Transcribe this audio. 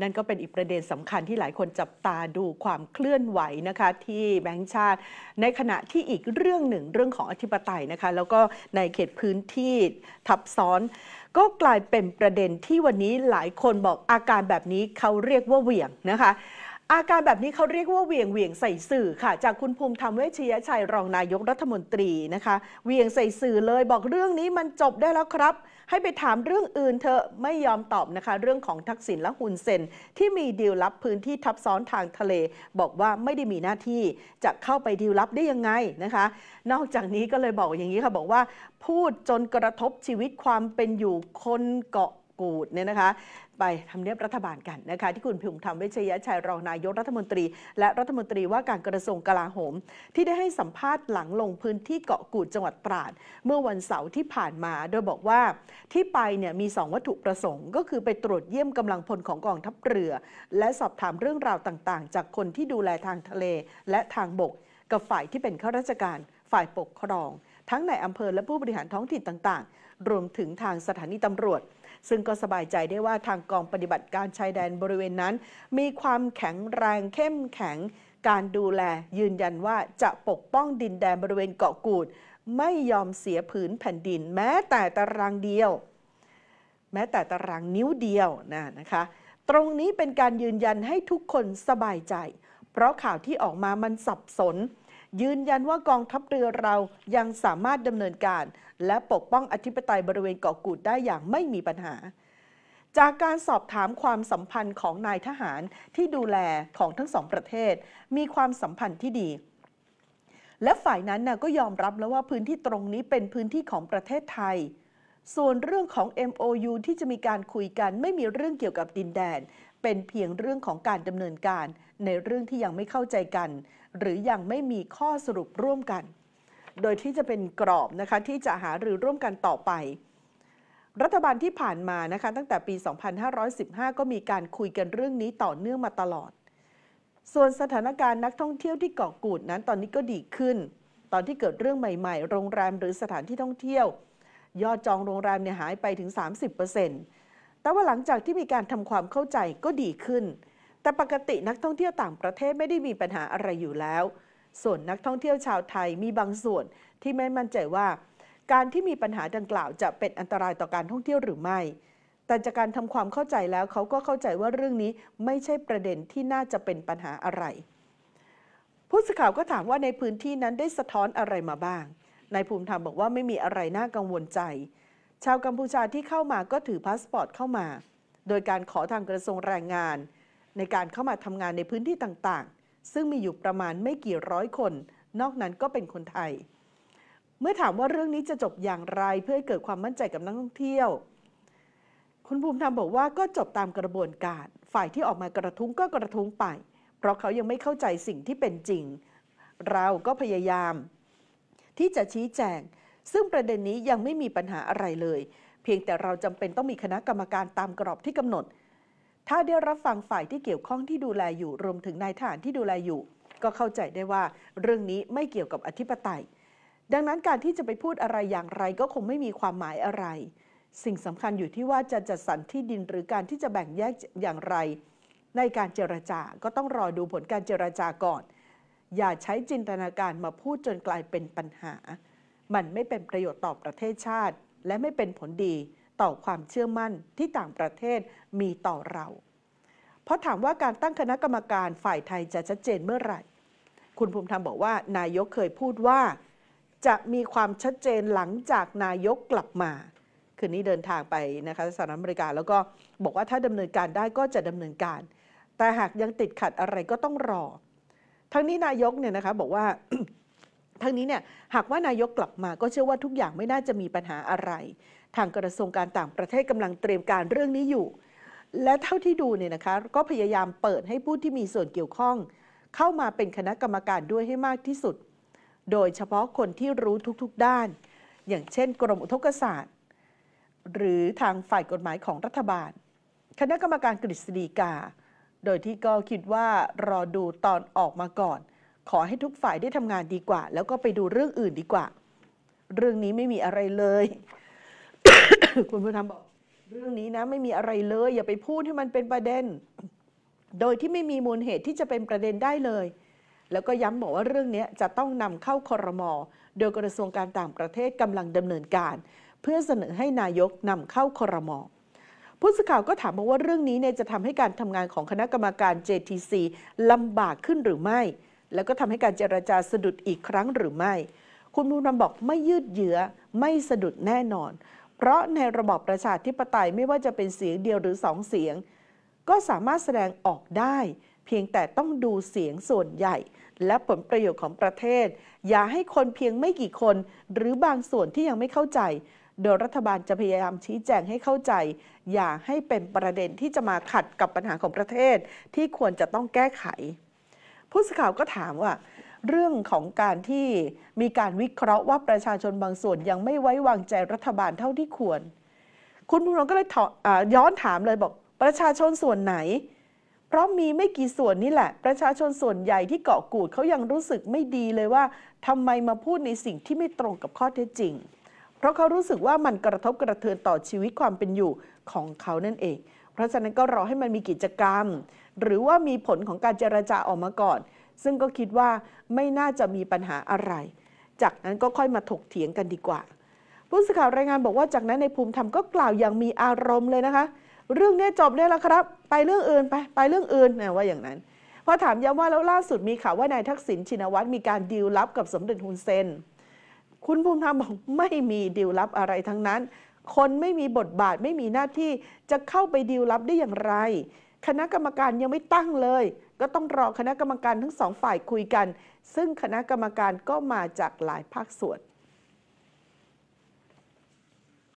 นั่นก็เป็นอีกประเด็นสำคัญที่หลายคนจับตาดูความเคลื่อนไหวนะคะที่แบงค์ชาติ ในขณะที่อีกเรื่องหนึ่งเรื่องของอธิปไตยนะคะ แล้วก็ในเขตพื้นที่ทับซ้อน ก็กลายเป็นประเด็นที่วันนี้หลายคนบอกอาการแบบนี้เขาเรียกว่าเหวี่ยงนะคะอาการแบบนี้เขาเรียกว่าเวียงเวียงใส่สื่อค่ะจากคุณภูมิธรรมเวชยชัยรองนายกรัฐมนตรีนะคะเวียงใส่สื่อเลย บอกเรื่องนี้มันจบได้แล้วครับ ให้ไปถามเรื่องอื่นเธอไม่ยอมตอบนะคะเรื่องของทักษิณและฮุนเซนที่มีดีลลับพื้นที่ทับซ้อนทางทะเล บอกว่าไม่ได้มีหน้าที่จะเข้าไปดีลลับได้ยังไงนะคะ นอกจากนี้ก็เลยบอกอย่างนี้ค่ะบอกว่า พูดจนกระทบชีวิตความเป็นอยู่คนเกาะกูดเนี่ยนะคะ ไปทำเนียบรัฐบาลกันนะคะ ที่คุณพิมพ์ธรรมเวชยชัยรองนายกรัฐมนตรี และรัฐมนตรีว่าการกระทรวงกลาโหม ที่ได้ให้สัมภาษณ์หลังลงพื้นที่เกาะกูดจังหวัดตราด เมื่อวันเสาร์ที่ผ่านมา โดยบอกว่าที่ไปเนี่ยมี 2 วัตถุประสงค์ ก็คือไปตรวจเยี่ยมกำลังพลของกองทัพเรือ และสอบถามเรื่องราวต่างๆ จากคนที่ดูแลทางทะเลและทางบกกับฝ่ายที่เป็นข้าราชการฝ่ายปกครอง ทั้งในอำเภอและผู้บริหารท้องถิ่นต่างๆ รวมถึงทางสถานีตำรวจซึ่งก็สบายใจได้ว่าทางกองปฏิบัติการชายแดนบริเวณนั้น มีความแข็งแรงเข้มแข็ง การดูแลยืนยันว่าจะปกป้องดินแดนบริเวณเกาะกูด ไม่ยอมเสียผืนแผ่นดินแม้แต่ตารางเดียว แม้แต่ตารางนิ้วเดียวนะนะคะตรงนี้เป็นการยืนยันให้ทุกคนสบายใจ เพราะข่าวที่ออกมามันสับสนยืนยันว่ากองทัพเรือเรายังสามารถดำเนินการ และปกป้องอธิปไตยบริเวณเกาะกูดได้อย่างไม่มีปัญหา จากการสอบถามความสัมพันธ์ของนายทหารที่ดูแลของทั้งสองประเทศ มีความสัมพันธ์ที่ดี และฝ่ายนั้นนะก็ยอมรับแล้วว่าพื้นที่ตรงนี้เป็นพื้นที่ของประเทศไทย ส่วนเรื่องของ MOU ที่จะมีการคุยกันไม่มีเรื่องเกี่ยวกับดินแดน เป็นเพียงเรื่องของการดำเนินการในเรื่องที่ยังไม่เข้าใจกันหรือยังไม่มีข้อสรุปร่วมกัน โดยที่จะเป็นกรอบนะคะที่จะหารือร่วมกันต่อไป รัฐบาลที่ผ่านมานะคะตั้งแต่ปี 2515 ก็มีการคุยกันเรื่องนี้ต่อเนื่องมาตลอด ส่วนสถานการณ์นักท่องเที่ยวที่เกาะกูดนั้นตอนนี้ก็ดีขึ้น ตอนที่เกิดเรื่องใหม่ๆ โรงแรมหรือสถานที่ท่องเที่ยว ยอดจองโรงแรมเนี่ยหายไปถึง 30%แต่ว่าหลังจากที่มีการทำความเข้าใจก็ดีขึ้นแต่ปกตินักท่องเที่ยวต่างประเทศไม่ได้มีปัญหาอะไรอยู่แล้ว ส่วนนักท่องเที่ยวชาวไทยมีบางส่วนที่ไม่มั่นใจว่า การที่มีปัญหาดังกล่าวจะเป็นอันตรายต่อการท่องเที่ยวหรือไม่ แต่จากการทำความเข้าใจแล้วเขาก็เข้าใจว่าเรื่องนี้ไม่ใช่ประเด็นที่น่าจะเป็นปัญหาอะไร ผู้สื่อข่าวก็ถามว่าในพื้นที่นั้นได้สะท้อนอะไรมาบ้าง นายภูมิธรรมบอกว่าไม่มีอะไรน่ากังวลใจ ชาวกัมพูชาที่เข้ามาก็ถือพาสปอร์ตเข้ามา โดยการขอทางกระทรวงแรงงานในการเข้ามาทำงานในพื้นที่ต่างๆ ซึ่งมีอยู่ประมาณไม่กี่ร้อยคน นอกนั้นก็เป็นคนไทย เมื่อถามว่าเรื่องนี้จะจบอย่างไรเพื่อให้เกิดความมั่นใจกับนักท่องเที่ยว คุณภูมิธรรมบอกว่าก็จบตามกระบวนการ ฝ่ายที่ออกมากระทุ้งก็กระทุ้งไป เพราะเขายังไม่เข้าใจสิ่งที่เป็นจริง เราก็พยายาม ที่จะชี้แจง ซึ่งประเด็นนี้ยังไม่มีปัญหาอะไรเลย เพียงแต่เราจำเป็นต้องมีคณะกรรมการตามกรอบที่กำหนดถ้าได้รับฟังฝ่ายที่เกี่ยวข้องที่ดูแลอยู่รวมถึงนายทหารที่ดูแลอยู่ ก็เข้าใจได้ว่าเรื่องนี้ไม่เกี่ยวกับอธิปไตย ดังนั้นการที่จะไปพูดอะไรอย่างไรก็คงไม่มีความหมายอะไร สิ่งสำคัญอยู่ที่ว่าจะจัดสรรที่ดินหรือการที่จะแบ่งแยกอย่างไร ในการเจรจาก็ต้องรอดูผลการเจรจาก่อน อย่าใช้จินตนาการมาพูดจนกลายเป็นปัญหา มันไม่เป็นประโยชน์ต่อประเทศชาติและไม่เป็นผลดีต่อความเชื่อมั่นที่ต่างประเทศมีต่อเรา เพราะถามว่าการตั้งคณะกรรมการฝ่ายไทยจะชัดเจนเมื่อไหร่ คุณภูมิธรรมบอกว่า นายกเคยพูดว่า จะมีความชัดเจนหลังจากนายกกลับมา คืนนี้เดินทางไปนะคะสหรัฐอเมริกาแล้วก็บอกว่าถ้าดำเนินการได้ก็จะดำเนินการ แต่หากยังติดขัดอะไรก็ต้องรอ ทั้งนี้นายกเนี่ยนะคะบอกว่าทั้งนี้เนี่ยหากว่านายกกลับมาก็เชื่อว่าทุกอย่างไม่น่าจะมีปัญหาอะไร ทางกระทรวงการต่างประเทศกำลังเตรียมการเรื่องนี้อยู่ และเท่าที่ดูเนี่ยนะคะก็พยายามเปิดให้ผู้ที่มีส่วนเกี่ยวข้อง เข้ามาเป็นคณะกรรมการด้วยให้มากที่สุด โดยเฉพาะคนที่รู้ทุกๆด้าน อย่างเช่นกรมอุทกศาสตร์ หรือทางฝ่ายกฎหมายของรัฐบาล คณะกรรมการกฤษฎีกา โดยที่ก็คิดว่ารอดูตอนออกมาก่อนขอให้ทุกฝ่ายได้ทำงานดีกว่า แล้วก็ไปดูเรื่องอื่นดีกว่า เรื่องนี้ไม่มีอะไรเลยคุณผู้ทำบอกเรื่องนี้นะไม่มีอะไรเลย อย่าไปพูดให้มันเป็นประเด็น โดยที่ไม่มีมูลเหตุที่จะเป็นประเด็นได้เลย แล้วก็ย้ำบอกว่าเรื่องนี้จะต้องนำเข้าคอรมอโดยกระทรวงการต่างประเทศกำลังดำเนินการ เพื่อเสนอให้นายกนำเข้าคอรมอผู้สื่อข่าวก็ถามบอกว่าเรื่องนี้เนี่ยจะทำให้การทำงานของคณะกรรมการ JTC ลำบากขึ้นหรือไม่แล้วก็ทำให้การเจรจาสะดุดอีกครั้งหรือไม่ คุณมูรัมบอกไม่ยืดเยื้อไม่สะดุดแน่นอน เพราะในระบอบประชาธิปไตยไม่ว่าจะเป็นเสียงเดียวหรือสองเสียง ก็สามารถแสดงออกได้ เพียงแต่ต้องดูเสียงส่วนใหญ่ และผลประโยชน์ของประเทศ อย่าให้คนเพียงไม่กี่คน หรือบางส่วนที่ยังไม่เข้าใจ โดยรัฐบาลจะพยายามชี้แจงให้เข้าใจ อย่าให้เป็นประเด็นที่จะมาขัดกับปัญหาของประเทศ ที่ควรจะต้องแก้ไขผู้สื่อข่าวก็ถามว่าเรื่องของการที่มีการวิเคราะห์ว่าประชาชนบางส่วนยังไม่ไว้วางใจรัฐบาลเท่าที่ควร คุณูุญรองก็เลยย้อนถามเลยบอกประชาชนส่วนไหน เพราะมีไม่กี่ส่วนนี่แหละ ประชาชนส่วนใหญ่ที่เกาะกูดเขายังรู้สึกไม่ดีเลยว่าทำไมมาพูดในสิ่งที่ไม่ตรงกับข้อเท็จจริง เพราะเขารู้สึกว่ามันกระทบกระเทือนต่อชีวิตความเป็นอยู่ของเขานั่นเอง เพราะฉะนั้นก็รอให้มันมีกิจกรรมหรือว่ามีผลของการเจรจาออกมาก่อน ซึ่งก็คิดว่าไม่น่าจะมีปัญหาอะไร จากนั้นก็ค่อยมาถกเถียงกันดีกว่า ผู้สื่อข่าวรายงานบอกว่าจากนั้นในภูมิธรรมก็กล่าวอย่างมีอารมณ์เลยนะคะ เรื่องนี้จบได้แล้วครับ ไปเรื่องอื่นไปไปเรื่องอื่นนะว่าอย่างนั้น พอถามย้ำว่าแล้วล่าสุดมีข่าวว่านายทักษิณชินวัตรมีการดีลลับกับสมเด็จฮุนเซนคุณภูมิธรรมบอกไม่มีดีลลับอะไรทั้งนั้น คนไม่มีบทบาทไม่มีหน้าที่จะเข้าไปดีลลับได้อย่างไรคณะกรรมการยังไม่ตั้งเลย ก็ต้องรอคณะกรรมการทั้งสองฝ่ายคุยกัน ซึ่งคณะกรรมการก็มาจากหลายภาคส่วน